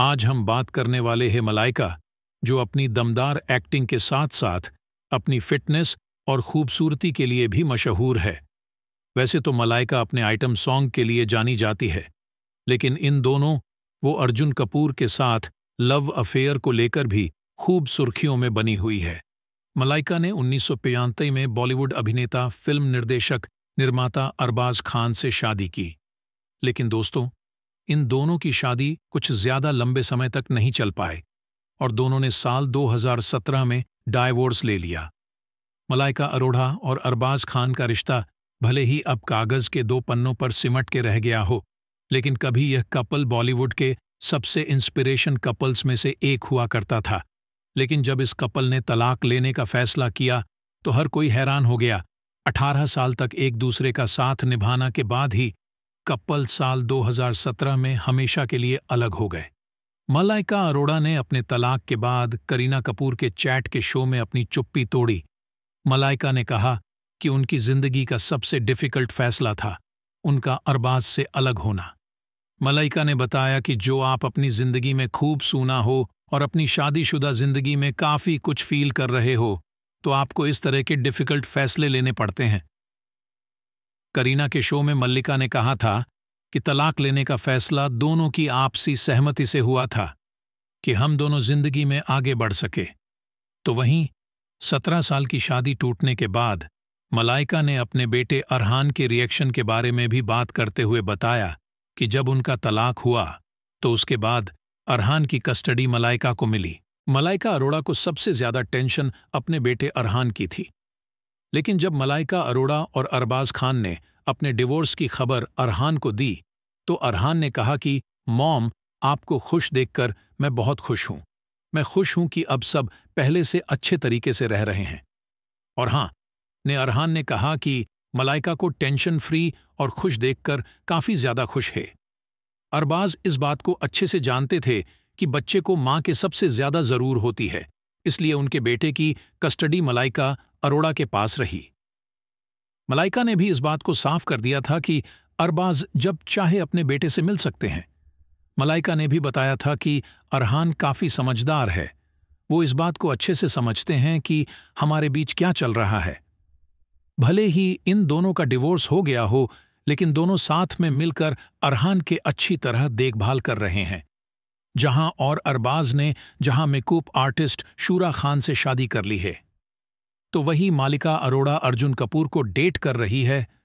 आज हम बात करने वाले हैं मलाइका जो अपनी दमदार एक्टिंग के साथ साथ अपनी फिटनेस और खूबसूरती के लिए भी मशहूर है वैसे तो मलाइका अपने आइटम सॉन्ग के लिए जानी जाती है लेकिन इन दोनों वो अर्जुन कपूर के साथ लव अफेयर को लेकर भी खूब सुर्खियों में बनी हुई है मलाइका ने उन्नीस में बॉलीवुड अभिनेता फिल्म निर्देशक निर्माता अरबाज खान से शादी की लेकिन दोस्तों इन दोनों की शादी कुछ ज्यादा लंबे समय तक नहीं चल पाए और दोनों ने साल 2017 में डायवोर्स ले लिया मलाइका अरोड़ा और अरबाज खान का रिश्ता भले ही अब कागज के दो पन्नों पर सिमट के रह गया हो लेकिन कभी यह कपल बॉलीवुड के सबसे इंस्पिरेशन कपल्स में से एक हुआ करता था लेकिन जब इस कपल ने तलाक लेने का फैसला किया तो हर कोई हैरान हो गया अठारह साल तक एक दूसरे का साथ निभाना के बाद ही कपल साल 2017 में हमेशा के लिए अलग हो गए मलाइका अरोड़ा ने अपने तलाक के बाद करीना कपूर के चैट के शो में अपनी चुप्पी तोड़ी मलाइका ने कहा कि उनकी जिंदगी का सबसे डिफिकल्ट फैसला था उनका अरबाज से अलग होना मलाइका ने बताया कि जो आप अपनी जिंदगी में खूब सूना हो और अपनी शादीशुदा जिंदगी में काफी कुछ फील कर रहे हो तो आपको इस तरह के डिफिकल्ट फैसले लेने पड़ते हैं करीना के शो में मल्लिका ने कहा था कि तलाक लेने का फैसला दोनों की आपसी सहमति से हुआ था कि हम दोनों जिंदगी में आगे बढ़ सके तो वहीं सत्रह साल की शादी टूटने के बाद मलाइका ने अपने बेटे अरहान के रिएक्शन के बारे में भी बात करते हुए बताया कि जब उनका तलाक हुआ तो उसके बाद अरहान की कस्टडी मलाइका को मिली मलाइका अरोड़ा को सबसे ज्यादा टेंशन अपने बेटे अरहान की थी लेकिन जब मलाइका अरोड़ा और अरबाज खान ने अपने डिवोर्स की खबर अरहान को दी तो अरहान ने कहा कि मॉम आपको खुश देखकर मैं बहुत खुश हूं मैं खुश हूं कि अब सब पहले से अच्छे तरीके से रह रहे हैं और हां ने अरहान ने कहा कि मलाइका को टेंशन फ्री और खुश देखकर काफी ज्यादा खुश है अरबाज इस बात को अच्छे से जानते थे कि बच्चे को मां के सबसे ज्यादा जरूर होती है इसलिए उनके बेटे की कस्टडी मलाइका अरोड़ा के पास रही मलाइका ने भी इस बात को साफ कर दिया था कि अरबाज जब चाहे अपने बेटे से मिल सकते हैं मलाइका ने भी बताया था कि अरहान काफी समझदार है वो इस बात को अच्छे से समझते हैं कि हमारे बीच क्या चल रहा है भले ही इन दोनों का डिवोर्स हो गया हो लेकिन दोनों साथ में मिलकर अरहान के अच्छी तरह देखभाल कर रहे हैं जहां और अरबाज ने जहां मेकूप आर्टिस्ट शूरा खान से शादी कर ली है तो वही मालिका अरोड़ा अर्जुन कपूर को डेट कर रही है